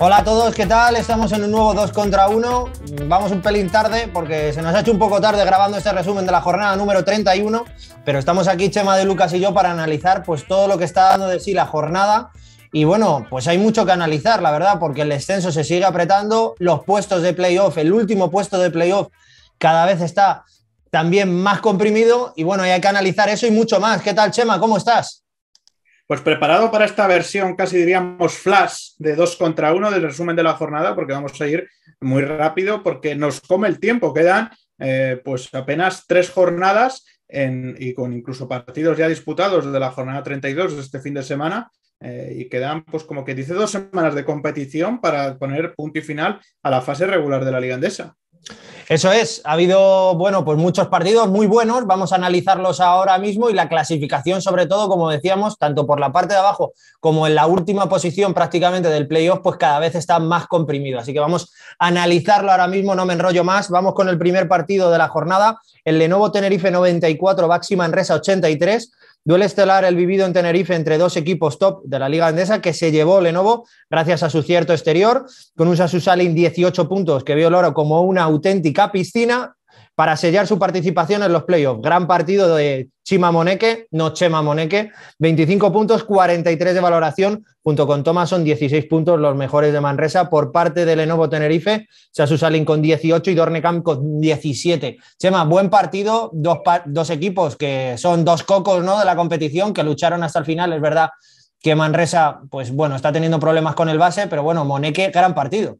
Hola a todos, ¿qué tal? Estamos en un nuevo 2 contra 1. Vamos un pelín tarde porque se nos ha hecho un poco tarde grabando este resumen de la jornada número 31, pero estamos aquí Chema de Lucas y yo para analizar pues todo lo que está dando de sí la jornada. Y bueno, pues hay mucho que analizar, la verdad, porque el descenso se sigue apretando, los puestos de playoff, el último puesto de playoff cada vez está también más comprimido y bueno, hay que analizar eso y mucho más. ¿Qué tal Chema? ¿Cómo estás? Pues preparado para esta versión, casi diríamos flash de dos contra uno del resumen de la jornada, porque vamos a ir muy rápido, porque nos come el tiempo. Quedan eh, pues apenas tres jornadas y con incluso partidos ya disputados de la jornada 32 de este fin de semana. Eh, y quedan, pues como que dice, dos semanas de competición para poner punto y final a la fase regular de la Liga Andesa. Eso es, ha habido, bueno, pues muchos partidos muy buenos, vamos a analizarlos ahora mismo y la clasificación sobre todo, como decíamos, tanto por la parte de abajo como en la última posición prácticamente del playoff, pues cada vez está más comprimido. Así que vamos a analizarlo ahora mismo, no me enrollo más, vamos con el primer partido de la jornada, el Lenovo Tenerife 94, Baxi Manresa 83, Duele estelar el vivido en Tenerife entre dos equipos top de la Liga Andesa que se llevó Lenovo gracias a su cierto exterior, con un Sasu Salin 18 puntos que vio el oro como una auténtica piscina para sellar su participación en los playoffs. Gran partido de Chima Moneque, no Chema Moneque, 25 puntos, 43 de valoración, junto con Thomas son 16 puntos, los mejores de Manresa. Por parte de Lenovo Tenerife, Sasu Salin con 18 y Dornecamp con 17. Chema, buen partido, dos, equipos que son dos cocos ¿no? de la competición, que lucharon hasta el final, es verdad que Manresa, pues bueno, está teniendo problemas con el base, pero bueno, Moneque, gran partido.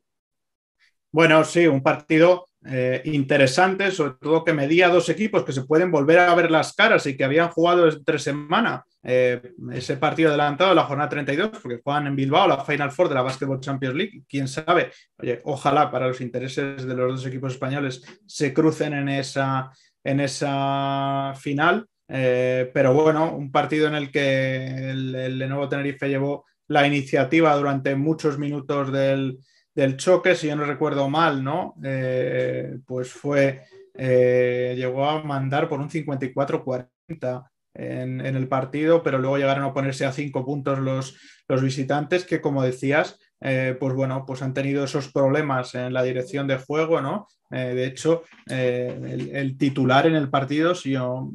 Bueno, sí, un partido eh, interesante, sobre todo que medía dos equipos que se pueden volver a ver las caras y que habían jugado entre semana eh, ese partido adelantado la jornada 32, porque juegan en Bilbao la Final Four de la Basketball Champions League. Quién sabe, ojalá para los intereses de los dos equipos españoles se crucen en esa, en esa final. Eh, pero bueno, un partido en el que el, el Lenovo Tenerife llevó la iniciativa durante muchos minutos del, del choque, si yo no recuerdo mal, ¿no? Eh, pues fue, eh, llegó a mandar por un 54-40 en, el partido, pero luego llegaron a ponerse a cinco puntos los, los visitantes, que como decías, eh, pues bueno, pues han tenido esos problemas en la dirección de juego, ¿no? de hecho, el, titular en el partido, si yo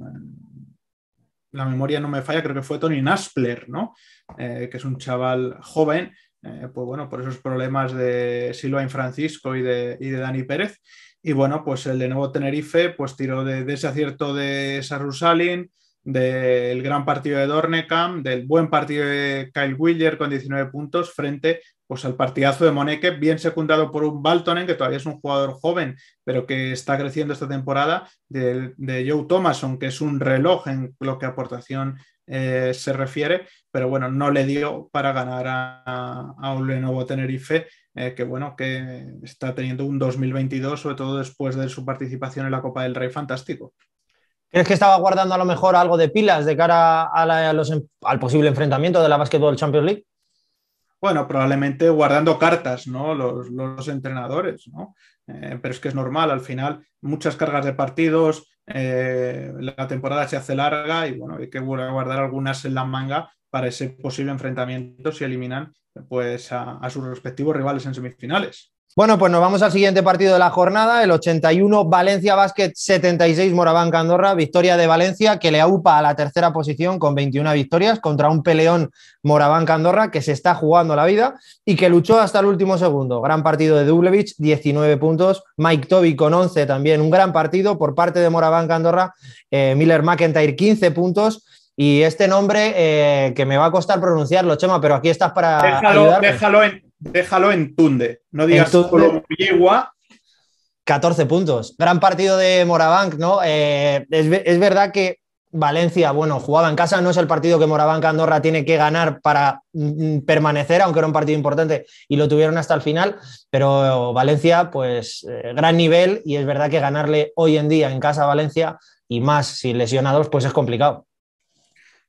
la memoria no me falla, creo que fue Tony Naspler, ¿no? que es un chaval joven eh, pues bueno, por esos problemas de Silvain Francisco y de, Dani Pérez. Y bueno, pues el de nuevo Tenerife pues tiró de, de ese acierto de Sarusalin, del gran partido de Dornecam, del buen partido de Kyle Willer con 19 puntos frente pues, al partidazo de Moneke, bien secundado por un Baltonen, que todavía es un jugador joven, pero que está creciendo esta temporada, de, de Joe Thomason, que es un reloj en lo que aportación eh, se refiere, pero bueno, no le dio para ganar a, un Lenovo Tenerife, eh, que bueno, que está teniendo un 2022, sobre todo después de su participación en la Copa del Rey, fantástico. ¿Crees que estaba guardando a lo mejor algo de pilas de cara al posible enfrentamiento de la Basketball Champions League? Bueno, probablemente guardando cartas, ¿no? Los, entrenadores, ¿no? Eh, pero es que es normal, al final, muchas cargas de partidos, eh, la temporada se hace larga y bueno, hay que guardar algunas en la manga para ese posible enfrentamiento si eliminan pues, a sus respectivos rivales en semifinales. Bueno, pues nos vamos al siguiente partido de la jornada, el 81 Valencia Basket 76 Moraván-Candorra, victoria de Valencia que le aupa a la tercera posición con 21 victorias contra un peleón moraván Andorra que se está jugando la vida y que luchó hasta el último segundo. Gran partido de Dublevich, 19 puntos, Mike Toby con 11 también, un gran partido por parte de moraván Andorra, eh, Miller McIntyre 15 puntos. Y este nombre eh, que me va a costar pronunciarlo, Chema, pero aquí estás para. Déjalo, déjalo en, déjalo en Tunde. No digas solo 14 puntos. Gran partido de Morabank, ¿no? Eh, es, verdad que Valencia, bueno, jugaba en casa, no es el partido que Morabank Andorra tiene que ganar para mm, mm, permanecer, aunque era un partido importante y lo tuvieron hasta el final, pero Valencia, pues eh, gran nivel y es verdad que ganarle hoy en día en casa a Valencia y más si lesionados, pues es complicado.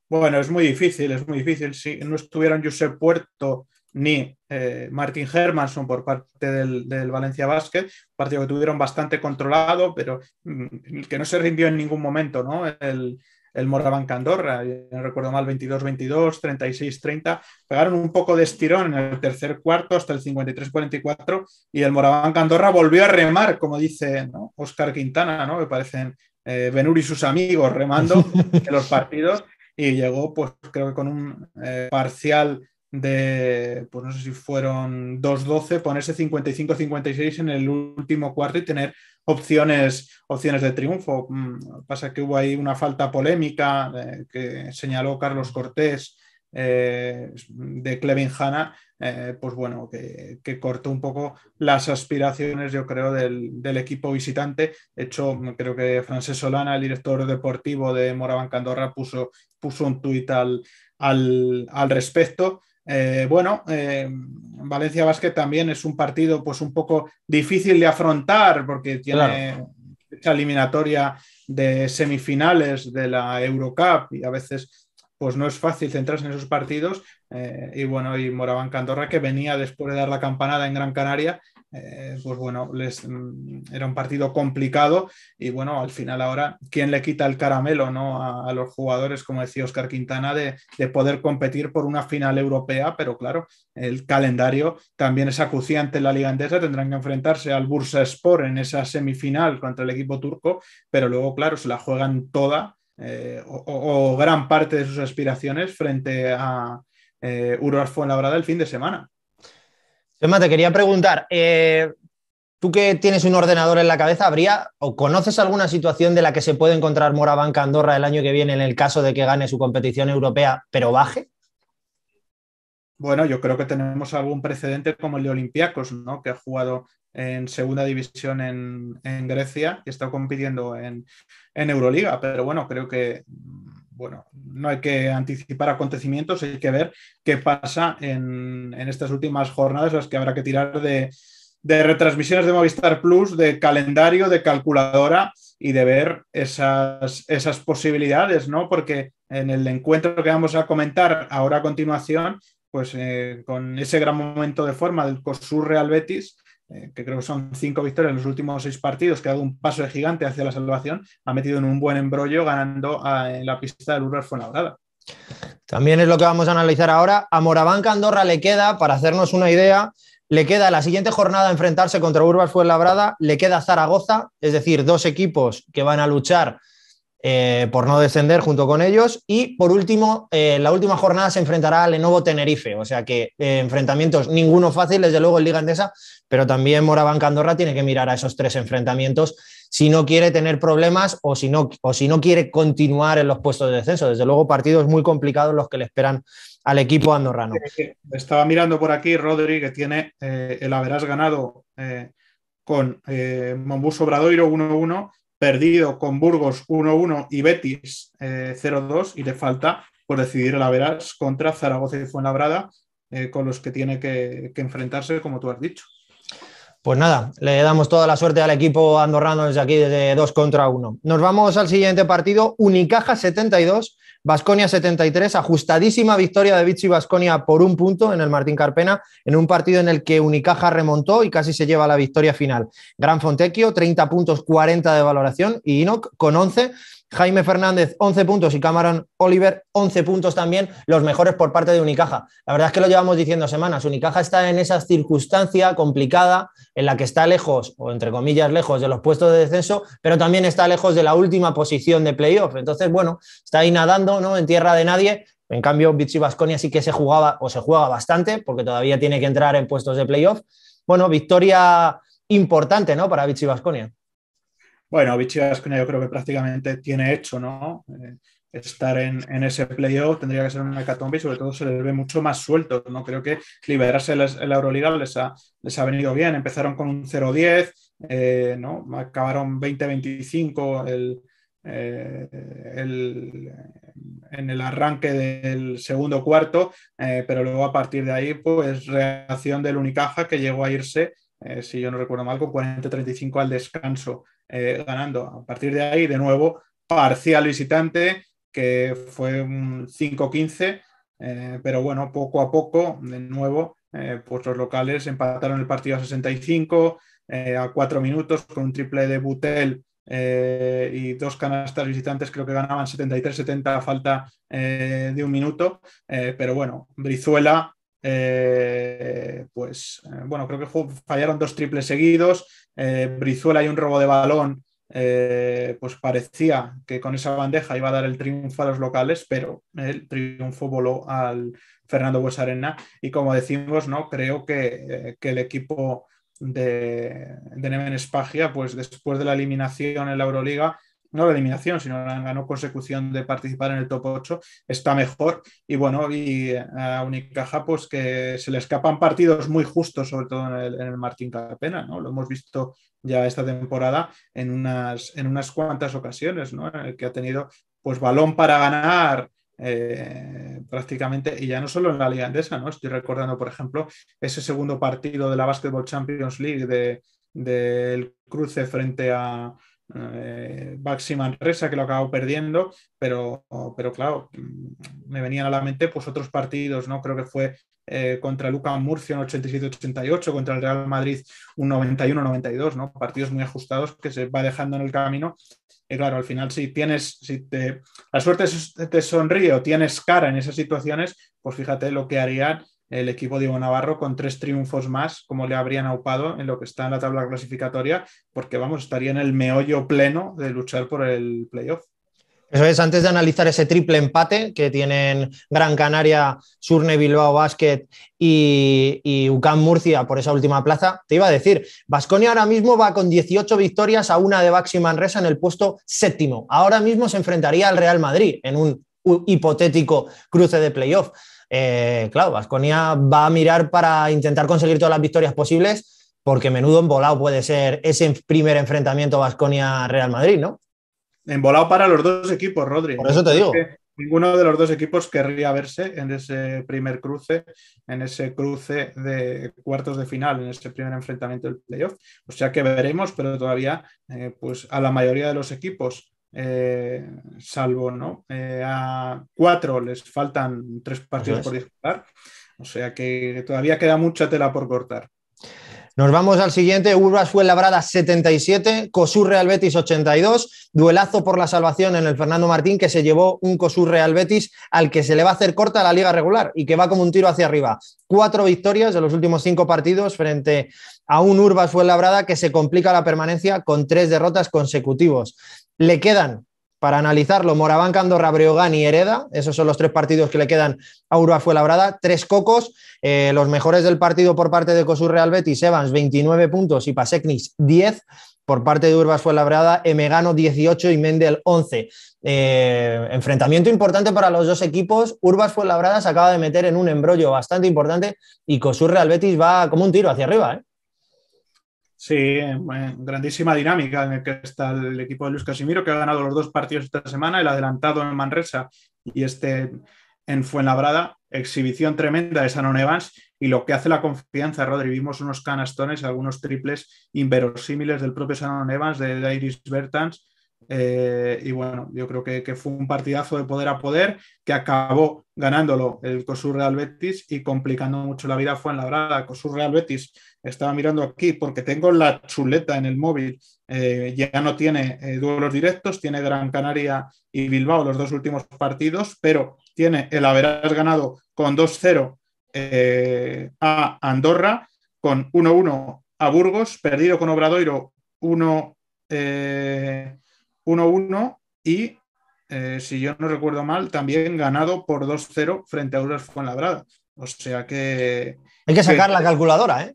Bueno, es muy difícil, es muy difícil. Si no estuvieran Josep Puerto, ni eh, Martin Hermanson por parte del, Valencia Basket, partido que tuvieron bastante controlado, pero mm, que no se rindió en ningún momento, ¿no? El, el Candorra, no recuerdo mal, 22-22, 36-30, pegaron un poco de estirón en el tercer cuarto hasta el 53-44 y el Moraban Candorra volvió a remar, como dice Oscar Quintana, ¿no? Me parecen eh, y sus amigos remando en los partidos y llegó, pues creo que con un eh, parcial de, pues no sé si fueron 2-12, ponerse 55-56 en el último cuarto y tener opciones, opciones de triunfo. Mm, pasa que hubo ahí una falta polémica eh, que señaló Carlos Cortés eh, de Clevin Hanna, eh, pues bueno, que, cortó un poco las aspiraciones, yo creo, del, equipo visitante. De hecho, creo que Frances Solana, el director deportivo de moraban Candorra, puso, puso un tuit al, al, al respecto. Eh, bueno, eh, Valencia vázquez también es un partido pues un poco difícil de afrontar porque tiene la eliminatoria de semifinales de la Eurocup y a veces pues no es fácil centrarse en esos partidos. Eh, y bueno, y Moraván Cantorra que venía después de dar la campanada en Gran Canaria eh, pues bueno, les, mm, era un partido complicado y bueno, al final ahora, ¿quién le quita el caramelo ¿no? a, los jugadores, como decía Oscar Quintana, de, poder competir por una final europea? Pero claro, el calendario también es acuciante en la Liga Andesa tendrán que enfrentarse al Bursa Sport en esa semifinal contra el equipo turco, pero luego, claro, se la juegan toda eh, o, gran parte de sus aspiraciones frente a eh, La Fuenlabrada el fin de semana. Emma, te quería preguntar, eh, tú que tienes un ordenador en la cabeza, ¿habría o conoces alguna situación de la que se puede encontrar Morabanca Andorra el año que viene en el caso de que gane su competición europea, pero baje? Bueno, yo creo que tenemos algún precedente como el de Olympiacos, ¿no? que ha jugado en segunda división en, Grecia y está compitiendo en, en Euroliga, pero bueno, creo que bueno, no hay que anticipar acontecimientos, hay que ver qué pasa en, estas últimas jornadas, las que habrá que tirar de, retransmisiones de Movistar Plus, de calendario, de calculadora y de ver esas, posibilidades, ¿no? Porque en el encuentro que vamos a comentar ahora a continuación, pues eh, con ese gran momento de forma del COSUR Real Betis, eh, que creo que son cinco victorias en los últimos seis partidos, que ha dado un paso de gigante hacia la salvación, ha metido en un buen embrollo ganando ah, en la pista del fue Fuenlabrada. También es lo que vamos a analizar ahora. A Morabanca Andorra le queda, para hacernos una idea, le queda la siguiente jornada enfrentarse contra Urbas Fuenlabrada, le queda Zaragoza, es decir, dos equipos que van a luchar eh, por no descender junto con ellos. Y por último, eh, la última jornada se enfrentará a Lenovo Tenerife, o sea que eh, enfrentamientos ninguno fácil, desde luego en Liga Andesa, pero también Morabanca Andorra tiene que mirar a esos tres enfrentamientos si no quiere tener problemas o si no, o si no quiere continuar en los puestos de descenso. Desde luego, partidos muy complicados los que le esperan al equipo andorrano. Estaba mirando por aquí Rodri, que tiene el haberás ganado con eh, Mombuso Bradoiro 1-1 perdido con Burgos 1-1 y Betis 0-2 eh, y le falta por decidir la Veras contra Zaragoza y Fuenlabrada eh, con los que tiene que, enfrentarse, como tú has dicho. Pues nada, le damos toda la suerte al equipo andorrano desde aquí, desde 2 contra 1. Nos vamos al siguiente partido, Unicaja 72, Basconia 73, ajustadísima victoria de Vichy Basconia por un punto en el Martín Carpena, en un partido en el que Unicaja remontó y casi se lleva la victoria final. Gran Fontecchio, 30 puntos, 40 de valoración, y Inok con 11 Jaime Fernández, 11 puntos y Cameron Oliver, 11 puntos también, los mejores por parte de Unicaja. La verdad es que lo llevamos diciendo semanas. Unicaja está en esa circunstancia complicada en la que está lejos, o entre comillas, lejos de los puestos de descenso, pero también está lejos de la última posición de playoff. Entonces, bueno, está ahí nadando, ¿no? En tierra de nadie, en cambio, Vichy Vasconia sí que se jugaba o se juega bastante, porque todavía tiene que entrar en puestos de playoff. Bueno, victoria importante, ¿no? Para Vichy Vasconia. Bueno, Vichy Gascoña yo creo que prácticamente tiene hecho, ¿no? Eh, estar en, en ese playoff tendría que ser una hecatombe y sobre todo se le ve mucho más suelto, ¿no? Creo que liberarse en la Euroliga les ha, les ha venido bien. Empezaron con un 0-10, eh, ¿no? Acabaron 20-25 eh, en el arranque del segundo cuarto, pero luego a partir de ahí, pues reacción del Unicaja que llegó a irse eh, si yo no recuerdo mal, con 40-35 al descanso eh, ganando. A partir de ahí, de nuevo, parcial visitante, que fue un 5-15, eh, pero bueno, poco a poco, de nuevo, pues los locales empataron el partido a 65, a 4 minutos, con un triple de Butel y dos canastas visitantes creo que ganaban 73-70 a falta de un minuto, pero bueno, Brizuela eh, pues eh, bueno, creo que fallaron dos triples seguidos. Eh, Brizuela y un robo de balón. pues parecía que con esa bandeja iba a dar el triunfo a los locales, pero el triunfo voló al Fernando Buesarena. Y como decimos, ¿no? creo que, el equipo de, de Neven Espagia, pues después de la eliminación en la Euroliga, no la eliminación, sino la ganó consecución de participar en el top 8, está mejor. Y bueno, y eh, a Unicaja, pues que se le escapan partidos muy justos, sobre todo en el, Martín Carpena, ¿no? Lo hemos visto ya esta temporada en unas, en unas cuantas ocasiones, ¿no? que ha tenido pues balón para ganar. Eh, prácticamente, y ya no solo en la Liga Andesa, ¿no? Estoy recordando, por ejemplo, ese segundo partido de la Basketball Champions League del de, cruce frente a, eh, Baxi Manresa, que lo acabó perdiendo, pero, pero claro, me venían a la mente pues, otros partidos, ¿no? Creo que fue eh, contra Luca Murcia en 87-88, contra el Real Madrid un 91-92, ¿no? Partidos muy ajustados que se va dejando en el camino. Y claro, al final, si tienes, si te, la suerte te sonríe o tienes cara en esas situaciones, pues fíjate lo que harían el equipo de Navarro con tres triunfos más, como le habrían aupado en lo que está en la tabla clasificatoria, porque vamos, estaría en el meollo pleno de luchar por el playoff. Eso es, antes de analizar ese triple empate que tienen Gran Canaria, Surne, Bilbao Basket y, y UCAM Murcia por esa última plaza, te iba a decir, Vasconia ahora mismo va con 18 victorias a una de Baxi Manresa en el puesto séptimo. Ahora mismo se enfrentaría al Real Madrid en un hipotético cruce de playoff. Eh, claro, Vasconia va a mirar para intentar conseguir todas las victorias posibles, porque menudo embolado puede ser ese primer enfrentamiento Vasconia-Real Madrid, ¿no? Embolado para los dos equipos, Rodri. Por eso te digo. ninguno de los dos equipos querría verse en ese primer cruce, en ese cruce de cuartos de final, en ese primer enfrentamiento del playoff. O sea que veremos, pero todavía eh, pues a la mayoría de los equipos eh, salvo ¿no? Eh, a cuatro les faltan tres partidos por disputar. O sea que todavía queda mucha tela por cortar. Nos vamos al siguiente, Urbas fue labrada 77, Cosur Real Betis 82, duelazo por la salvación en el Fernando Martín que se llevó un Cosur Real Betis al que se le va a hacer corta la liga regular y que va como un tiro hacia arriba. Cuatro victorias de los últimos cinco partidos frente a un Urbas fue labrada que se complica la permanencia con tres derrotas consecutivos. Le quedan, para analizarlo, Moravan, Rabriogani, Breogán y Hereda. Esos son los tres partidos que le quedan a fue labrada, Tres cocos. Eh, los mejores del partido por parte de Cosur Real Betis, Evans, 29 puntos y Paseknis, 10 por parte de Urbas labrada, Emegano 18 y Mendel 11. Eh, enfrentamiento importante para los dos equipos. Urbas labrada se acaba de meter en un embrollo bastante importante y Cosur Real Betis va como un tiro hacia arriba. ¿eh? Sí, eh, grandísima dinámica en el que está el equipo de Luis Casimiro, que ha ganado los dos partidos esta semana, el adelantado en Manresa y este en Fuenlabrada. Exhibición tremenda de Sanon Evans y lo que hace la confianza, Rodri. Vimos unos canastones, algunos triples inverosímiles del propio Sanon Evans, de, de Iris Bertans eh, y bueno, yo creo que, fue un partidazo de poder a poder que acabó ganándolo el COSUR Real Betis y complicando mucho la vida fue en la el COSUR Real Betis estaba mirando aquí porque tengo la chuleta en el móvil. Eh, ya no tiene eh, duelos directos, tiene Gran Canaria y Bilbao los dos últimos partidos, pero tiene el haber ganado con 2-0 a Andorra, con 1-1 a Burgos, perdido con Obradoiro 1 1-1 y, eh, si yo no recuerdo mal, también ganado por 2-0 frente a Euros Fuenlabrada. O sea que... Hay que sacar la calculadora, ¿eh?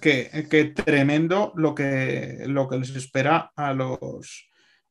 Que, que, tremendo lo que, lo que les espera a los,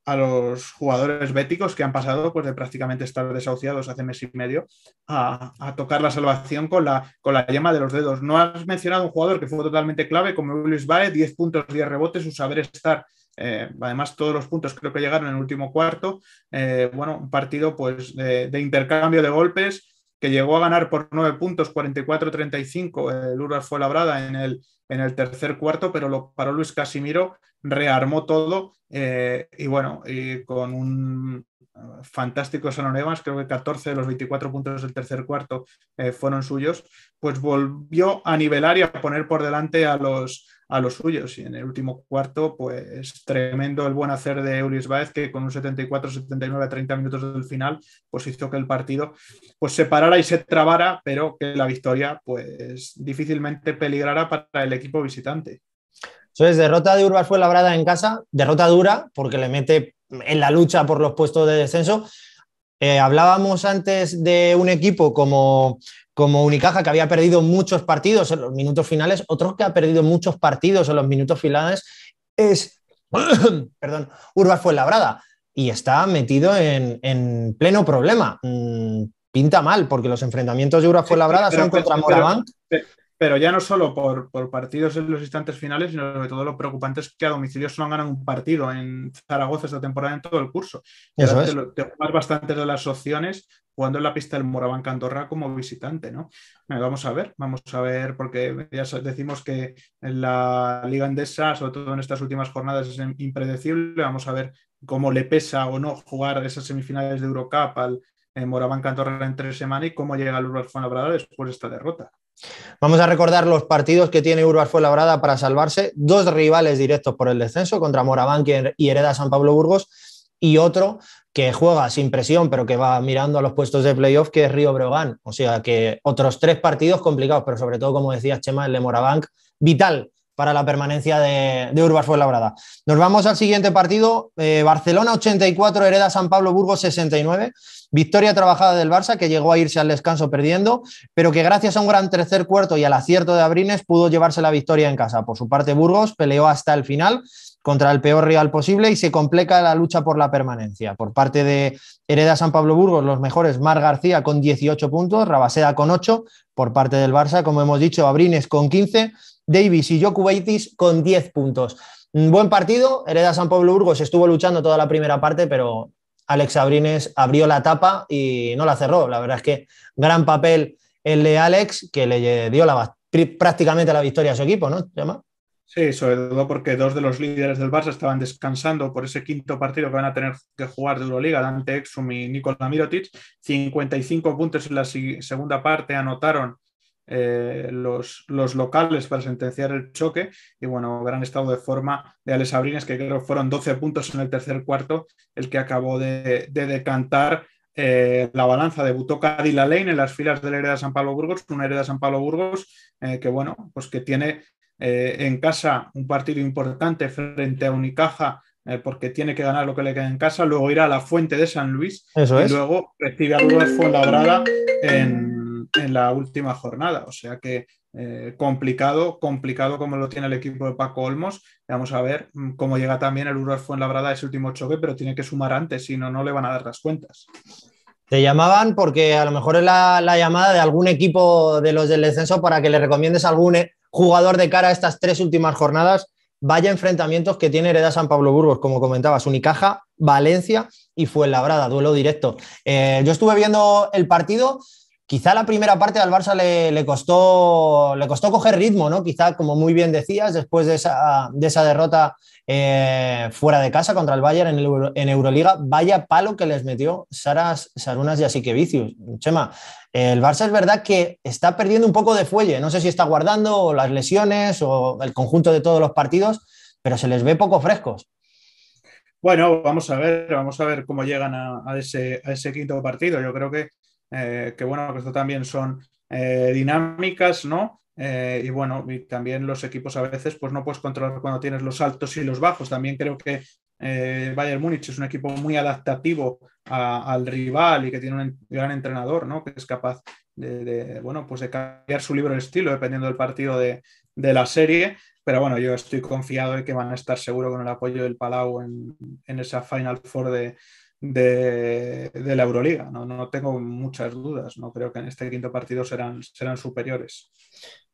a los jugadores béticos que han pasado pues, de prácticamente estar desahuciados hace mes y medio a, tocar la salvación con la, con la yema de los dedos. No has mencionado un jugador que fue totalmente clave como Luis Bae, 10 puntos, 10 rebotes, su saber estar eh, además, todos los puntos creo que llegaron en el último cuarto. Eh, bueno, un partido pues, de, intercambio de golpes que llegó a ganar por nueve puntos, 44-35. El Uras fue labrada en el, en el tercer cuarto, pero lo paró Luis Casimiro, rearmó todo eh, y bueno, y con un fantástico sonoremas, creo que 14 de los 24 puntos del tercer cuarto fueron suyos, pues volvió a nivelar y a poner por delante a los, a los suyos. Y en el último cuarto, pues tremendo el buen hacer de Ulis Baez, que con un 74-79 a 30 minutos del final, pues hizo que el partido pues se parara y se trabara, pero que la victoria pues difícilmente peligrara para el equipo visitante. Entonces, derrota de Urbas fue labrada en casa, derrota dura porque le mete en la lucha por los puestos de descenso, eh, hablábamos antes de un equipo como, como Unicaja que había perdido muchos partidos en los minutos finales, otro que ha perdido muchos partidos en los minutos finales es, perdón, Urbas Labrada y está metido en, pleno problema. Mm, pinta mal, porque los enfrentamientos de Urbas Fuenlabrada son contra Morabank pero ya no solo por, partidos en los instantes finales, sino sobre todo lo preocupante es que a domicilio solo han ganado un partido en Zaragoza esta temporada en todo el curso. ya es. te, bastantes de las opciones jugando en la pista del Moraván Andorra como visitante, ¿no? vamos a ver, vamos a ver, porque ya decimos que en la Liga Endesa, sobre todo en estas últimas jornadas, es impredecible. Vamos a ver cómo le pesa o no jugar esas semifinales de Eurocup al, en Moraván Cantorra en tres semanas y cómo llega el Urbas Fuenlabrada después de esta derrota. Vamos a recordar los partidos que tiene Urbas Fuenlabrada para salvarse. Dos rivales directos por el descenso contra Moraván y Hereda San Pablo Burgos y otro que juega sin presión, pero que va mirando a los puestos de playoff, que es Río Breogán. O sea que otros tres partidos complicados, pero sobre todo, como decías, Chema, el de Morabank, vital para la permanencia de, urbas fue labrada. Nos vamos al siguiente partido, eh, Barcelona 84, Hereda San Pablo Burgos 69, victoria trabajada del Barça que llegó a irse al descanso perdiendo, pero que gracias a un gran tercer cuarto y al acierto de Abrines pudo llevarse la victoria en casa. Por su parte, Burgos peleó hasta el final contra el peor rival posible y se complica la lucha por la permanencia. Por parte de Hereda San Pablo Burgos, los mejores Mar García con 18 puntos, Rabaseda con 8, por parte del Barça, como hemos dicho, Abrines con 15 Davis y Joku con 10 puntos. Mm, buen partido, Hereda San Pablo Burgos estuvo luchando toda la primera parte, pero Alex Abrines abrió la tapa y no la cerró. La verdad es que gran papel el de Alex, que le dio prácticamente la victoria a su equipo, ¿no? ¿Llama? Sí, sobre todo porque dos de los líderes del Barça estaban descansando por ese quinto partido que van a tener que jugar de Euroliga, Dante Exum y Nikola Mirotic. 55 puntos en la segunda parte anotaron eh, los, los, locales para sentenciar el choque. Y bueno, gran estado de forma de Alex Abrines, que creo fueron 12 puntos en el tercer cuarto, el que acabó de, decantar eh, la balanza debutó Cádiz en las filas de del Hereda San Pablo Burgos, una Hereda San Pablo Burgos eh, que bueno, pues que tiene en casa un partido importante frente a Unicaja porque tiene que ganar lo que le queda en casa, luego irá a la Fuente de San Luis y luego recibe a Lourdes Fuenlabrada en en la última jornada. O sea que eh, complicado, complicado como lo tiene el equipo de Paco Olmos. Vamos a ver mm, cómo llega también el Uruguay Fuenlabrada a ese último choque, pero tiene que sumar antes, si no, no le van a dar las cuentas. Te llamaban porque a lo mejor es la, llamada de algún equipo de los del descenso para que le recomiendes a algún eh, jugador de cara a estas tres últimas jornadas. Vaya enfrentamientos que tiene Hereda San Pablo Burgos, como comentabas, Unicaja, Valencia y Fuenlabrada, duelo directo. Eh, yo estuve viendo el partido, Quizá la primera parte al Barça le, costó, le costó coger ritmo, ¿no? Quizá, como muy bien decías, después de esa, de esa derrota eh, fuera de casa contra el Bayern en, Euroliga, vaya palo que les metió Sarunas y así que Chema, el Barça es verdad que está perdiendo un poco de fuelle, no sé si está guardando las lesiones o el conjunto de todos los partidos, pero se les ve poco frescos. Bueno, vamos a ver, vamos a ver cómo llegan a ese quinto partido. Yo creo que eh, que bueno, que esto también son eh, dinámicas, ¿no? Eh, y bueno, y también los equipos a veces pues no puedes controlar cuando tienes los altos y los bajos. También creo que Bayern Múnich es un equipo muy adaptativo al rival y que tiene un gran entrenador, ¿no? Que es capaz de, bueno, pues de cambiar su libro de estilo dependiendo del partido de, la serie. Pero bueno, yo estoy confiado en que van a estar seguro con el apoyo del Palau en, en esa Final Four de, de, la Euroliga. ¿no? no, tengo muchas dudas. No creo que en este quinto partido serán, serán superiores.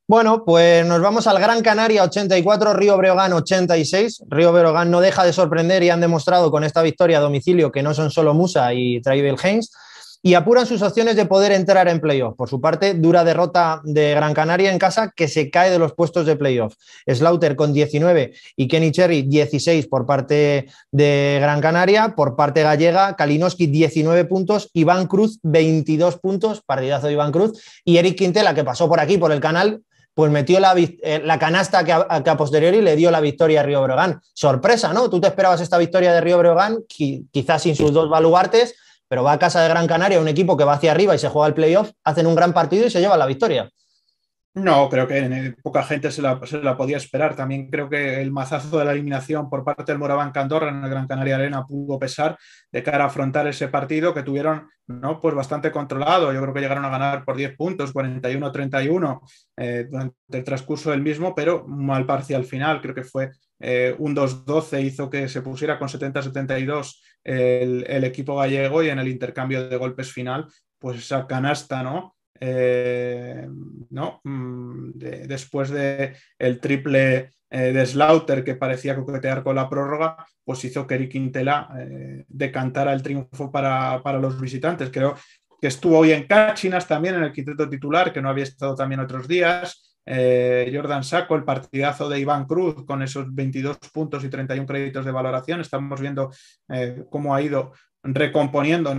Bueno, pues nos vamos al Gran Canaria 84, Río Breogán 86. Río Breogán no deja de sorprender y han demostrado con esta victoria a domicilio que no son solo Musa y Traibel Haines y apuran sus opciones de poder entrar en playoff. Por su parte, dura derrota de Gran Canaria en casa que se cae de los puestos de playoff. Slaughter con 19 y Kenny Cherry 16 por parte de Gran Canaria. Por parte gallega, Kalinowski 19 puntos, Iván Cruz 22 puntos, partidazo de Iván Cruz, y Eric Quintela, que pasó por aquí, por el canal, pues metió la, eh, canasta que a, posteriori le dio la victoria a Río Breogán. Sorpresa, ¿no? Tú te esperabas esta victoria de Río Breogán, quizás sin sus dos baluartes, pero va a casa de Gran Canaria, un equipo que va hacia arriba y se juega el playoff, hacen un gran partido y se llevan la victoria. No, creo que poca gente se la, podía esperar. También creo que el mazazo de la eliminación por parte del Moraván Candorra en el Gran Canaria Arena pudo pesar de cara a afrontar ese partido que tuvieron ¿no? pues bastante controlado. Yo creo que llegaron a ganar por 10 puntos, 41-31 eh, durante el transcurso del mismo, pero mal parcial final. Creo que fue eh, un 2-12 hizo que se pusiera con 70-72 el, equipo gallego y en el intercambio de golpes final, pues esa canasta, ¿no? Eh, ¿no? Mm, después de el triple eh, de Slaughter que parecía coquetear con la prórroga, pues hizo que Eric Quintela eh, decantara el triunfo para, los visitantes. Creo que estuvo hoy en Cachinas también, en el quinteto titular, que no había estado también otros días. Eh, Jordan Saco, el partidazo de Iván Cruz con esos 22 puntos y 31 créditos de valoración. Estamos viendo eh, cómo ha ido recomponiendo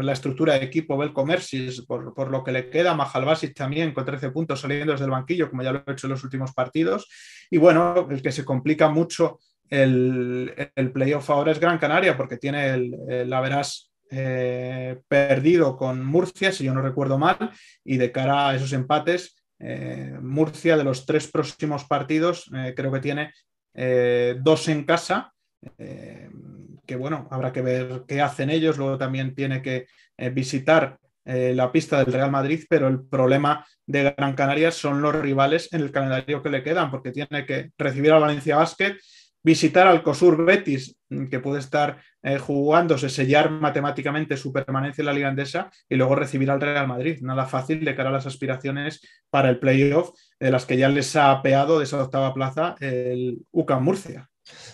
la estructura de equipo Belcomersis por, por lo que le queda, Mahalbasic también con 13 puntos saliendo desde el banquillo, como ya lo he hecho en los últimos partidos. Y bueno, el que se complica mucho el, playoff ahora es Gran Canaria, porque tiene la Veras eh, perdido con Murcia, si yo no recuerdo mal, y de cara a esos empates eh, Murcia de los tres próximos partidos, eh, creo que tiene eh, dos en casa, que bueno, habrá que ver qué hacen ellos, luego también tiene que visitar la pista del Real Madrid, pero el problema de Gran Canaria son los rivales en el calendario que le quedan, porque tiene que recibir al Valencia Basket, visitar al Cosur Betis, que puede estar eh, jugándose sellar matemáticamente su permanencia en la Liga Andesa y luego recibir al Real Madrid. Nada fácil de cara a las aspiraciones para el playoff, eh, de las que ya les ha apeado de esa octava plaza el UCAM Murcia.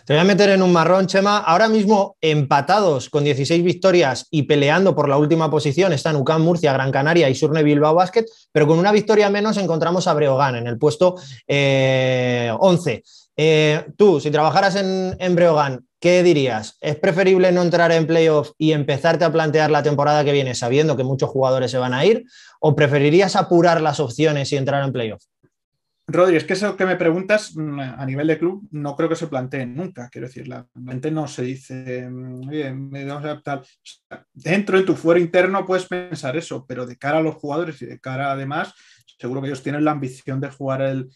Te voy a meter en un marrón, Chema. Ahora mismo empatados con 16 victorias y peleando por la última posición están UCAM, Murcia, Gran Canaria y Surne Bilbao Basket, pero con una victoria menos encontramos a Breogán en el puesto 11. Eh, tú, si trabajaras en, en Breogán, ¿qué dirías? ¿Es preferible no entrar en playoff y empezarte a plantear la temporada que viene sabiendo que muchos jugadores se van a ir? ¿O preferirías apurar las opciones y entrar en playoff? Rodri, es que eso que me preguntas mm, a nivel de club no creo que se plantee nunca. Quiero decir, la gente no se dice, bien, mm, me vamos a adaptar. dentro de tu fuero interno puedes pensar eso, pero de cara a los jugadores y de cara además, seguro que ellos tienen la ambición de jugar el,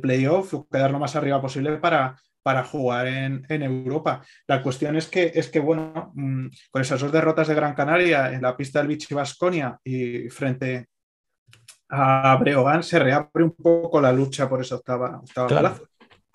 playoff o quedar lo más arriba posible para, para jugar en, en, Europa. La cuestión es que, es que, bueno, mm, con esas dos derrotas de Gran Canaria en la pista del Vichy Vasconia y frente a Breogán, se reabre un poco la lucha por esa octava, octava plaza.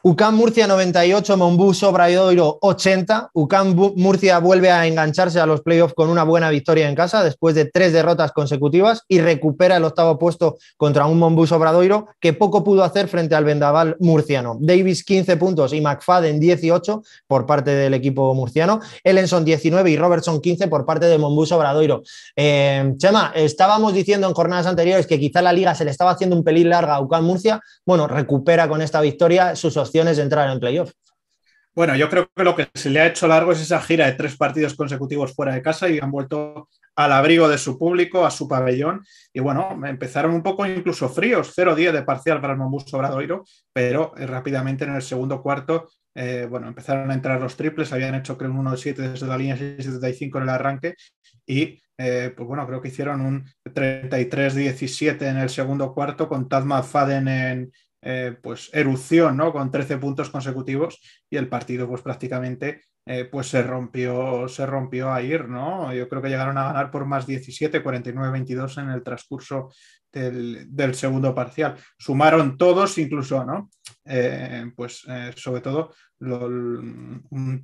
UCAM Murcia 98, Mombú Sobradoiro 80. UCAM Murcia vuelve a engancharse a los playoffs con una buena victoria en casa después de tres derrotas consecutivas y recupera el octavo puesto contra un Mombú Obradoiro que poco pudo hacer frente al Vendaval murciano. Davis 15 puntos y McFadden 18 por parte del equipo murciano. Ellenson 19 y Robertson 15 por parte de Mombú Obradoiro. Eh, Chema, estábamos diciendo en jornadas anteriores que quizá la liga se le estaba haciendo un pelín larga a UCAM Murcia. Bueno, recupera con esta victoria sus de entrar en playoff. Bueno, yo creo que lo que se le ha hecho largo es esa gira de tres partidos consecutivos fuera de casa y han vuelto al abrigo de su público, a su pabellón. Y bueno, empezaron un poco incluso fríos, 0-10 de parcial para el Mombus Sobradoiro, pero eh, rápidamente en el segundo cuarto, eh, bueno, empezaron a entrar los triples, habían hecho creo un 1-7 desde la línea 6-75 en el arranque y eh, pues bueno, creo que hicieron un 33-17 en el segundo cuarto con Tadma Faden en, eh, pues erupción, ¿no? Con 13 puntos consecutivos y el partido pues prácticamente eh, pues se rompió, se rompió a ir, ¿no? Yo creo que llegaron a ganar por más 17, 49-22 en el transcurso del, segundo parcial. Sumaron todos, incluso, ¿no? Eh, pues sobre todo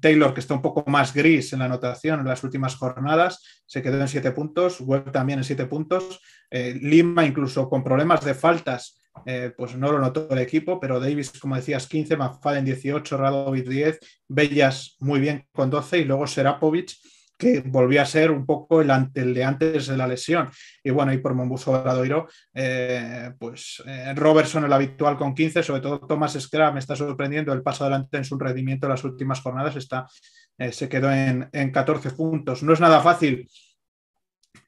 Taylor que está un poco más gris en la anotación en las últimas jornadas, se quedó en 7 puntos, Webb también en 7 puntos, Lima incluso con problemas de faltas eh, pues no lo notó el equipo, pero Davis, como decías, 15, McFadden 18, Radovic 10, Bellas muy bien con 12 y luego Serapovic que volvió a ser un poco el, ante, el de antes de la lesión. Y bueno, y por Mombuso Bradoiro eh, pues eh, Robertson el habitual con 15, sobre todo Thomas Scrap me está sorprendiendo el paso adelante en su rendimiento en las últimas jornadas, está, se quedó en, en 14 puntos. No es nada fácil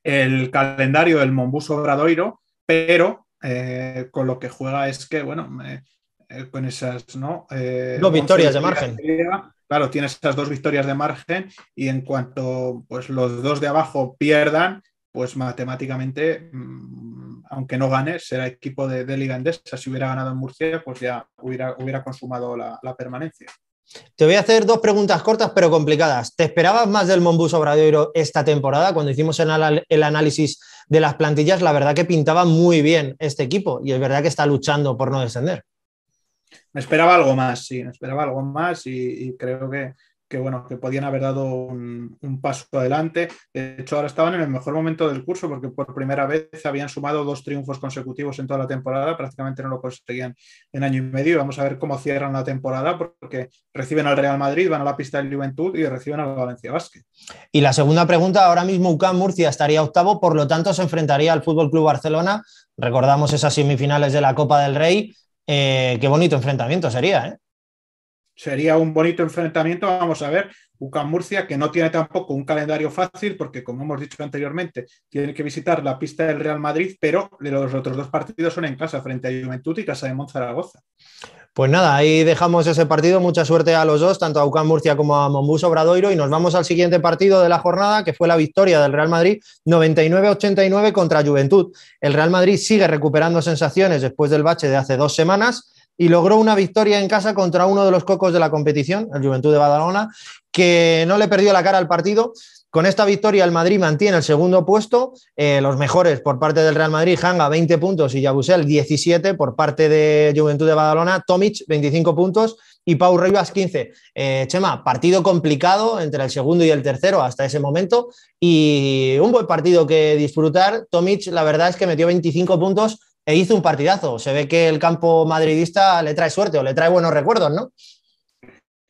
el calendario del Mombuso Obradoiro, pero eh, con lo que juega es que, bueno, eh, con esas, ¿no? Eh, dos victorias de margen. claro, tiene esas dos victorias de margen y en cuanto pues, los dos de abajo pierdan, pues matemáticamente, mm, aunque no gane, será equipo de, de Liga Endesa. Si hubiera ganado en Murcia, pues ya hubiera, hubiera consumado la permanencia. Te voy a hacer dos preguntas cortas pero complicadas. ¿Te esperabas más del Monbus Obradoiro esta temporada? Cuando hicimos el, análisis de las plantillas, la verdad que pintaba muy bien este equipo y es verdad que está luchando por no descender. Me esperaba algo más, sí, me esperaba algo más y creo que, que bueno, que podían haber dado un, paso adelante. De hecho, ahora estaban en el mejor momento del curso porque por primera vez habían sumado dos triunfos consecutivos en toda la temporada, prácticamente no lo conseguían en año y medio. Vamos a ver cómo cierran la temporada porque reciben al Real Madrid, van a la pista de Juventud y reciben al Valencia Basket. Y la segunda pregunta, ahora mismo UCAM Murcia estaría octavo, por lo tanto se enfrentaría al Fútbol Club Barcelona. Recordamos esas semifinales de la Copa del Rey. Eh, qué bonito enfrentamiento sería, ¿eh? sería un bonito enfrentamiento. Vamos a ver, UCAM Murcia, que no tiene tampoco un calendario fácil, porque como hemos dicho anteriormente, tiene que visitar la pista del Real Madrid, pero los otros dos partidos son en casa, frente a Juventud y Casa de Monzaragoza. Pues nada, ahí dejamos ese partido. Mucha suerte a los dos, tanto a UCAM Murcia como a Mombus Obradoiro. Y nos vamos al siguiente partido de la jornada, que fue la victoria del Real Madrid 99-89 contra Juventud. El Real Madrid sigue recuperando sensaciones después del bache de hace dos semanas y logró una victoria en casa contra uno de los cocos de la competición, el Juventud de Badalona, que no le perdió la cara al partido. Con esta victoria el Madrid mantiene el segundo puesto, eh, los mejores por parte del Real Madrid, Hanga 20 puntos y Yabusel 17 por parte de Juventud de Badalona, Tomic 25 puntos y Pau Rivas 15. Eh, Chema, partido complicado entre el segundo y el tercero hasta ese momento y un buen partido que disfrutar. Tomic, la verdad es que metió 25 puntos e hizo un partidazo. Se ve que el campo madridista le trae suerte o le trae buenos recuerdos, ¿no?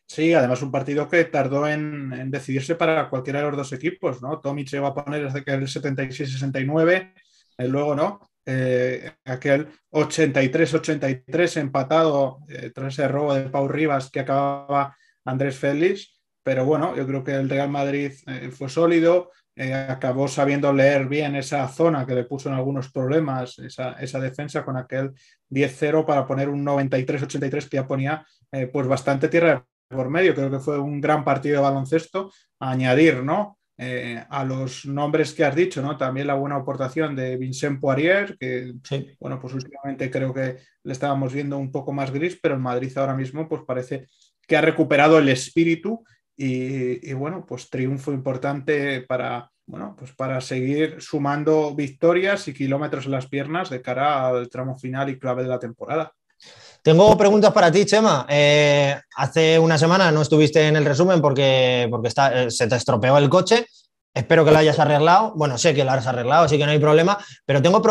Sí, además un partido que tardó en, decidirse para cualquiera de los dos equipos, ¿no? se iba a poner desde que el 76-69, eh, luego no. Eh, aquel 83-83 empatado eh, tras ese robo de Pau Rivas que acababa Andrés Félix, pero bueno, yo creo que el Real Madrid fue sólido, eh, acabó sabiendo leer bien esa zona que le puso en algunos problemas, esa, defensa con aquel 10-0 para poner un 93-83 que ya ponía eh, pues bastante tierra por medio. Creo que fue un gran partido de baloncesto. añadir, ¿no? Eh, a los nombres que has dicho, ¿no? También la buena aportación de Vincent Poirier, que bueno, pues últimamente creo que le estábamos viendo un poco más gris, pero en Madrid ahora mismo pues parece que ha recuperado el espíritu y, bueno, pues triunfo importante para, bueno, pues para seguir sumando victorias y kilómetros en las piernas de cara al tramo final y clave de la temporada. Tengo preguntas para ti, Chema. Eh, hace una semana no estuviste en el resumen porque, porque eh, se te estropeó el coche. Espero que lo hayas arreglado. Bueno, sé que lo has arreglado, así que no hay problema. Pero tengo,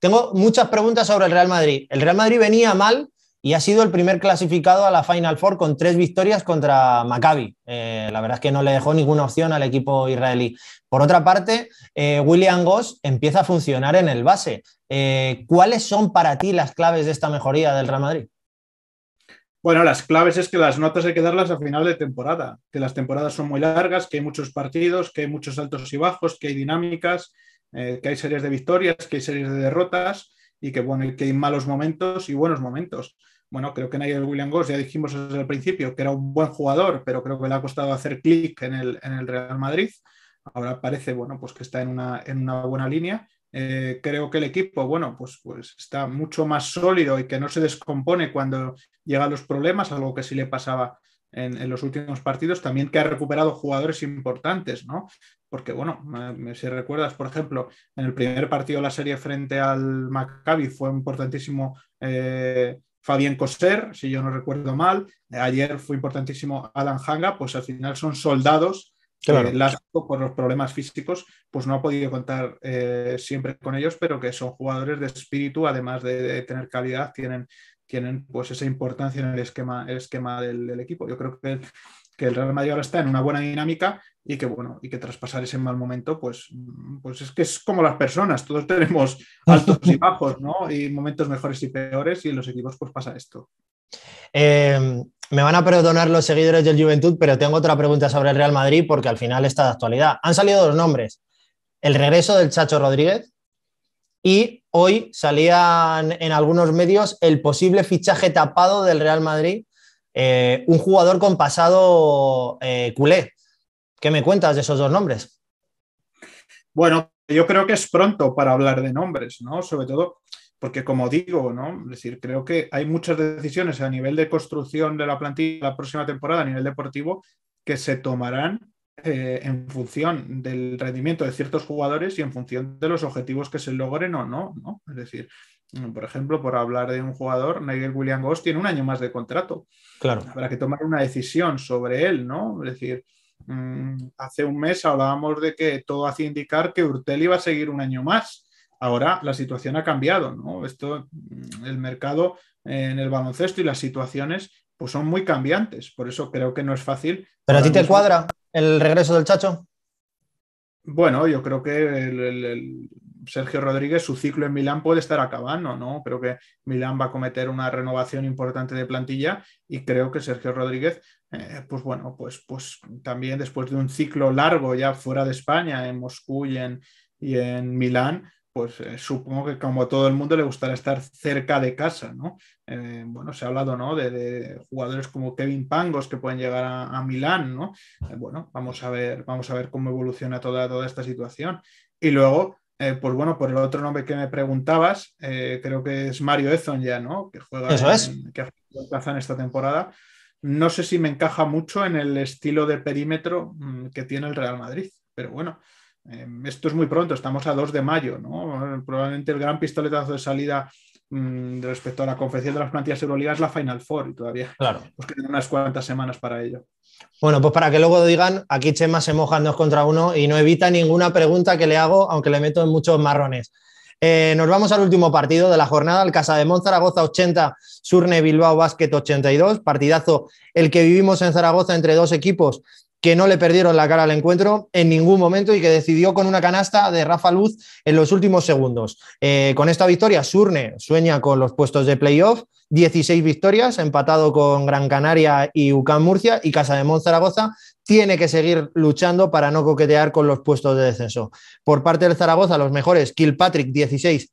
tengo muchas preguntas sobre el Real Madrid. El Real Madrid venía mal y ha sido el primer clasificado a la Final Four con tres victorias contra Maccabi. Eh, la verdad es que no le dejó ninguna opción al equipo israelí. Por otra parte, eh, William Goss empieza a funcionar en el base. Eh, ¿Cuáles son para ti las claves de esta mejoría del Real Madrid? Bueno, las claves es que las notas hay que darlas a final de temporada, que las temporadas son muy largas, que hay muchos partidos, que hay muchos altos y bajos, que hay dinámicas, que hay series de victorias, que hay series de derrotas y que, bueno, que hay malos momentos y buenos momentos bueno, creo que Nigel William Goss, ya dijimos desde el principio, que era un buen jugador, pero creo que le ha costado hacer clic en el, Real Madrid. Ahora parece, bueno, pues que está en una, buena línea. Eh, creo que el equipo, bueno, pues, pues está mucho más sólido y que no se descompone cuando llegan los problemas, algo que sí le pasaba en, los últimos partidos, también que ha recuperado jugadores importantes, ¿no? Porque, bueno, si recuerdas, por ejemplo, en el primer partido de la serie frente al Maccabi fue importantísimo eh, Fabián Coser, si yo no recuerdo mal, ayer fue importantísimo Alan Hanga, pues al final son soldados Claro. por los problemas físicos, pues no ha podido contar eh, siempre con ellos, pero que son jugadores de espíritu, además de, tener calidad, tienen, tienen, pues esa importancia en el esquema, el esquema del, equipo. Yo creo que que el Real Madrid ahora está en una buena dinámica y que bueno, y que tras ese mal momento, pues, pues es que es como las personas, todos tenemos altos y bajos, ¿no? Y momentos mejores y peores, y en los equipos pues pasa esto. Em, me van a perdonar los seguidores del Juventud, pero tengo otra pregunta sobre el Real Madrid porque al final está de actualidad. Han salido dos nombres, el regreso del Chacho Rodríguez y hoy salían en algunos medios el posible fichaje tapado del Real Madrid, eh, un jugador con pasado eh, culé. ¿Qué me cuentas de esos dos nombres? Bueno, yo creo que es pronto para hablar de nombres, ¿no? Sobre todo porque, como digo, ¿no? Es decir, creo que hay muchas decisiones a nivel de construcción de la plantilla la próxima temporada a nivel deportivo que se tomarán eh, en función del rendimiento de ciertos jugadores y en función de los objetivos que se logren o no, ¿no? Es decir, mm, por ejemplo, por hablar de un jugador, Nigel William Goss tiene un año más de contrato. Claro. Habrá que tomar una decisión sobre él, ¿no? Es decir, Mm, hace un mes hablábamos de que todo hacía indicar que Urtel iba a seguir un año más. Ahora la situación ha cambiado, ¿no? Esto, mm, el mercado eh, en el baloncesto y las situaciones pues son muy cambiantes, por eso creo que no es fácil. ¿Pero a ti te cuadra el regreso del Chacho? Bueno, yo creo que Sergio Rodríguez, su ciclo en Milán puede estar acabando, ¿no? Creo que Milán va a cometer una renovación importante de plantilla y creo que Sergio Rodríguez eh, pues bueno, pues, pues también después de un ciclo largo ya fuera de España, en Moscú y en, Milán, pues eh, supongo que como a todo el mundo le gustará estar cerca de casa, ¿no? Eh, bueno, se ha hablado, ¿no? De, jugadores como Kevin Pangos que pueden llegar a, Milán, ¿no? bueno, vamos a ver, vamos a ver cómo evoluciona toda, toda esta situación. Y luego, pues bueno, por el otro nombre que me preguntabas, creo que es Mario Ezon ya, ¿no? Que juega que ha en esta temporada. No sé si me encaja mucho en el estilo de perímetro mm, que tiene el Real Madrid, pero bueno, em, esto es muy pronto, estamos a 2 de mayo, ¿no? Probablemente el gran pistoletazo de salida mm, respecto a la confección de las plantillas Euroliga es la Final Four y todavía claro. pues quedan unas cuantas semanas para ello. Bueno, pues para que luego digan, aquí Chema se moja en dos contra uno y no evita ninguna pregunta que le hago, aunque le meto en muchos marrones. Eh, nos vamos al último partido de la jornada, el Casa de Zaragoza 80, Surne Bilbao Basket 82, partidazo el que vivimos en Zaragoza entre dos equipos que no le perdieron la cara al encuentro en ningún momento y que decidió con una canasta de Rafa Luz en los últimos segundos. Eh, con esta victoria, Surne sueña con los puestos de playoff, 16 victorias, empatado con Gran Canaria y UCAM Murcia y Casa de Zaragoza tiene que seguir luchando para no coquetear con los puestos de descenso. Por parte del Zaragoza, los mejores, Kilpatrick 16,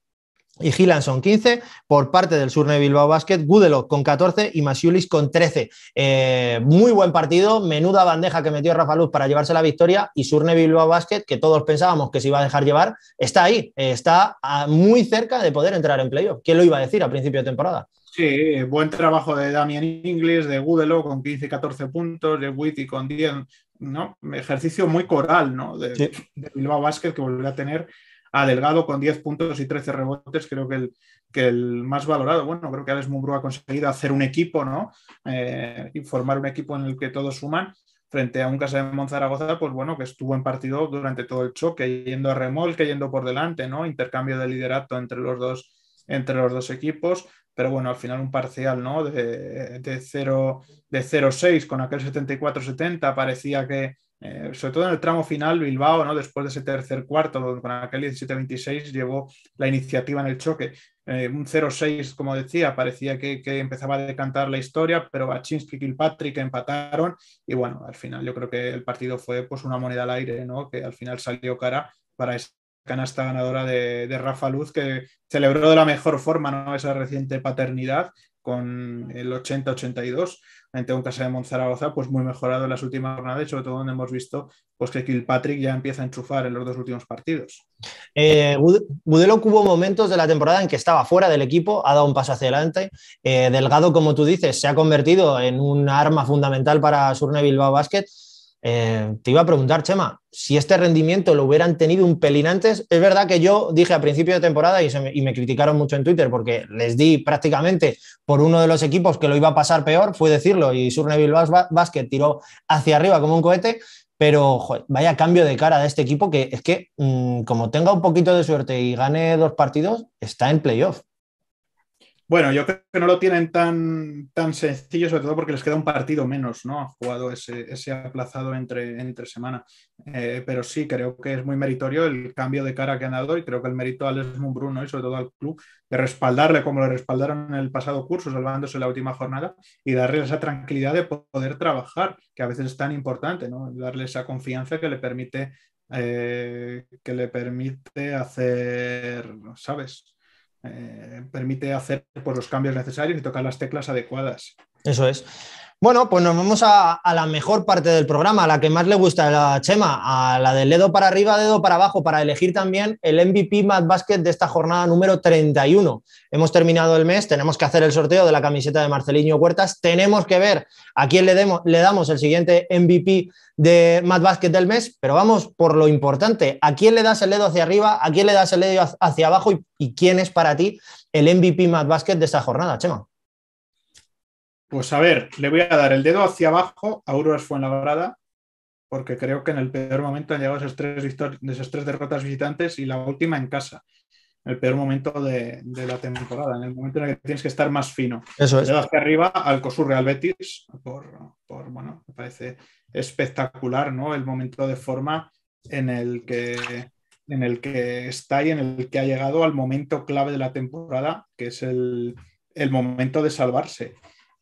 y son 15 por parte del Surne Bilbao Basket, Gudelo con 14 y Masiulis con 13. Eh, muy buen partido, menuda bandeja que metió Rafa Luz para llevarse la victoria y Surne Bilbao Basket, que todos pensábamos que se iba a dejar llevar, está ahí, está muy cerca de poder entrar en playoff. ¿Quién lo iba a decir a principio de temporada? Sí, eh, buen trabajo de Damian Inglis, de Gudelo con 15 y 14 puntos, de Witty con 10, ¿no? Ejercicio muy coral, ¿no? De, de Bilbao Basket que volverá a tener Adelgado ah, Delgado con 10 puntos y 13 rebotes, creo que el, más valorado. Bueno, creo que Alex Mumbrú ha conseguido hacer un equipo, ¿no? Eh, y formar un equipo en el que todos suman frente a un Casa de Monzaragoza, pues bueno, que estuvo en partido durante todo el choque, yendo a remolque, yendo por delante, ¿no? Intercambio de liderato entre los dos, entre los dos equipos, pero bueno, al final un parcial, ¿no? De, de 0-6 con aquel 74-70, parecía que, eh, sobre todo en el tramo final, Bilbao, después de ese tercer cuarto, donde con aquel 17-26 llevó la iniciativa en el choque. Eh, un 0-6, como decía, parecía que, empezaba a decantar la historia, pero bachinsky, y Kilpatrick empataron y bueno, al final yo creo que el partido fue pues, una moneda al aire, ¿no? que al final salió cara para esa canasta ganadora de, de Rafa Luz, que celebró de la mejor forma ¿no? esa reciente paternidad con el 80-82 en un Casa de Monzaragoza pues muy mejorado en las últimas jornadas y sobre todo donde hemos visto pues que Kilpatrick ya empieza a enchufar en los dos últimos partidos. Eh, hubo momentos de la temporada en que estaba fuera del equipo, ha dado un paso hacia adelante. Eh, Delgado, como tú dices, se ha convertido en un arma fundamental para Surne Bilbao Basket eh, te iba a preguntar, Chema, si este rendimiento lo hubieran tenido un pelín antes, es verdad que yo dije a principio de temporada y, me, criticaron mucho en Twitter porque les di prácticamente por uno de los equipos que lo iba a pasar peor, fue decirlo, y Surneville Basket tiró hacia arriba como un cohete, pero vaya cambio de cara de este equipo que es que mm, como tenga un poquito de suerte y gane dos partidos, está en playoff. Bueno, yo creo que no lo tienen tan, tan sencillo, sobre todo porque les queda un partido menos, ¿no? Ha jugado ese, aplazado entre, entre semana. Eh, pero sí, creo que es muy meritorio el cambio de cara que han dado y creo que el mérito a Les Bruno y sobre todo al club de respaldarle como lo respaldaron en el pasado curso, salvándose la última jornada y darle esa tranquilidad de poder trabajar, que a veces es tan importante, ¿no? Darle esa confianza que le permite, eh, que le permite hacer, ¿sabes? Eh, permite hacer pues, los cambios necesarios y tocar las teclas adecuadas. Eso es. Bueno, pues nos vamos a, la mejor parte del programa, a la que más le gusta a la Chema, a la del dedo para arriba, dedo para abajo, para elegir también el MVP Mad Basket de esta jornada número 31. Hemos terminado el mes, tenemos que hacer el sorteo de la camiseta de Marceliño Huertas, tenemos que ver a quién le, le damos el siguiente MVP de Mad Basket del mes, pero vamos por lo importante, a quién le das el dedo hacia arriba, a quién le das el dedo hacia abajo y, y quién es para ti el MVP Mad Basket de esta jornada, Chema. Pues a ver, le voy a dar el dedo hacia abajo a Uruguay Fuenlabrada, porque creo que en el peor momento han llegado esas tres, tres derrotas visitantes y la última en casa. El peor momento de, la temporada, en el momento en el que tienes que estar más fino. Eso es. Le hacia arriba al Cosur Real Betis, por, por, bueno, me parece espectacular, ¿no? El momento de forma en el que en el que está y en el que ha llegado al momento clave de la temporada, que es el momento de salvarse.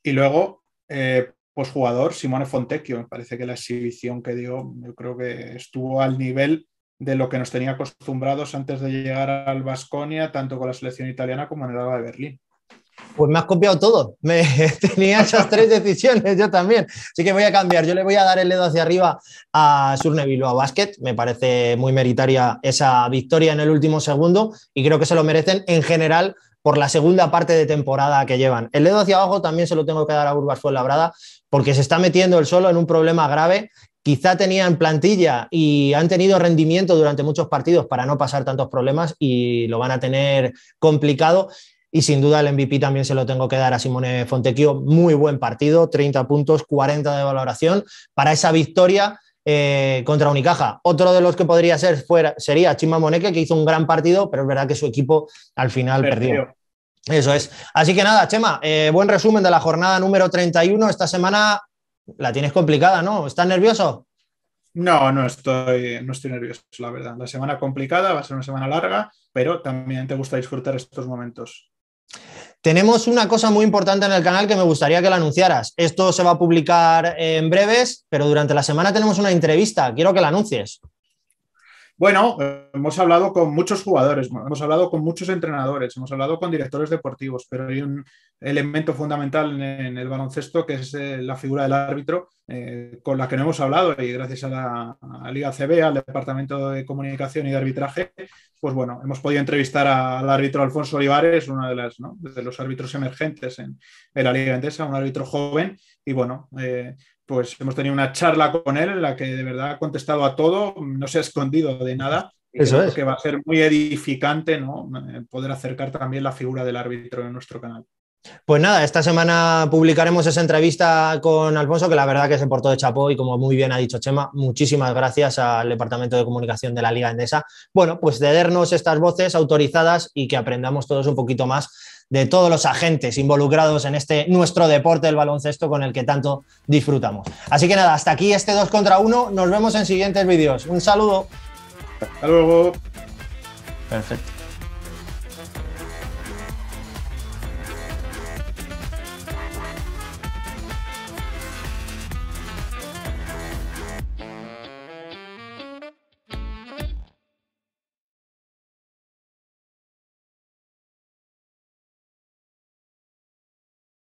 Y luego, eh, pues jugador Simone Fontecchio. Me parece que la exhibición que dio, yo creo que estuvo al nivel de lo que nos tenía acostumbrados antes de llegar al Vasconia, tanto con la selección italiana como en el Alba de Berlín. Pues me has copiado todo. Me, tenía esas tres decisiones, yo también. Así que voy a cambiar. Yo le voy a dar el dedo hacia arriba a Surnevilo a Basket. Me parece muy meritaria esa victoria en el último segundo y creo que se lo merecen en general por la segunda parte de temporada que llevan. El dedo hacia abajo también se lo tengo que dar a Urbas Labrada, porque se está metiendo el solo en un problema grave. Quizá tenían plantilla y han tenido rendimiento durante muchos partidos para no pasar tantos problemas y lo van a tener complicado. Y sin duda el MVP también se lo tengo que dar a Simone Fontequio. Muy buen partido, 30 puntos, 40 de valoración para esa victoria eh, contra Unicaja. Otro de los que podría ser fuera, sería Chima Moneque, que hizo un gran partido, pero es verdad que su equipo al final perdió. Eso es. Así que nada, Chema, eh, buen resumen de la jornada número 31. Esta semana la tienes complicada, ¿no? ¿Estás nervioso? No, no estoy, no estoy nervioso, la verdad. La semana complicada va a ser una semana larga, pero también te gusta disfrutar estos momentos. Tenemos una cosa muy importante en el canal que me gustaría que la anunciaras. Esto se va a publicar en breves, pero durante la semana tenemos una entrevista. Quiero que la anuncies. Bueno, hemos hablado con muchos jugadores, hemos hablado con muchos entrenadores, hemos hablado con directores deportivos, pero hay un elemento fundamental en el baloncesto que es eh, la figura del árbitro, eh, con la que no hemos hablado y gracias a la Liga CB, al Departamento de Comunicación y de Arbitraje, pues bueno, hemos podido entrevistar al árbitro Alfonso Olivares, uno de, los árbitros emergentes en, la Liga Endesa, un árbitro joven, y bueno, eh, pues hemos tenido una charla con él en la que de verdad ha contestado a todo, no se ha escondido de nada. Eso es. Que va a ser muy edificante, ¿no? Eh, poder acercar también la figura del árbitro en nuestro canal. Pues nada, esta semana publicaremos esa entrevista con Alfonso, que la verdad que se portó de chapó y como muy bien ha dicho Chema, muchísimas gracias al Departamento de Comunicación de la Liga Endesa. Bueno, pues de darnos estas voces autorizadas y que aprendamos todos un poquito más de todos los agentes involucrados en este nuestro deporte, el baloncesto, con el que tanto disfrutamos. Así que nada, hasta aquí este 2 contra 1. Nos vemos en siguientes vídeos. Un saludo. Hasta luego. Perfecto.